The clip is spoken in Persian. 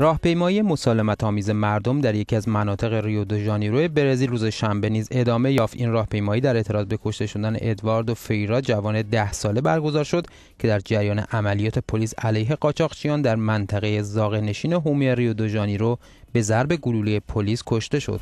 راهپیمایی مسالمت آمیز مردم در یکی از مناطق ریو دو ژانیرو برزیل روز شنبه نیز ادامه یافت این راهپیمایی در اعتراض به کشته شدن ادوارد و فیرا جوان ده ساله برگزار شد که در جریان عملیات پلیس علیه قاچاقچیان در منطقه زاغ نشین هومی ریو دو ژانیرو به ضرب گلوله پلیس کشته شد.